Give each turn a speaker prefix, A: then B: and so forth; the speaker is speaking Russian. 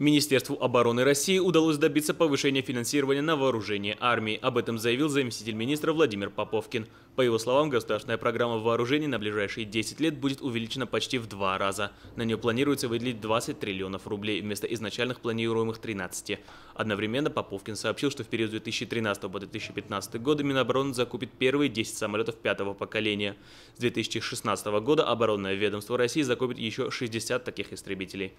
A: Министерству обороны России удалось добиться повышения финансирования на вооружение армии. Об этом заявил заместитель министра Владимир Поповкин. По его словам, государственная программа вооружений на ближайшие 10 лет будет увеличена почти в два раза. На нее планируется выделить 20 триллионов рублей вместо изначальных планируемых 13. Одновременно Поповкин сообщил, что в период 2013 по 2015 годы Минобороны закупит первые 10 самолетов пятого поколения. С 2016 года оборонное ведомство России закупит еще 60 таких истребителей.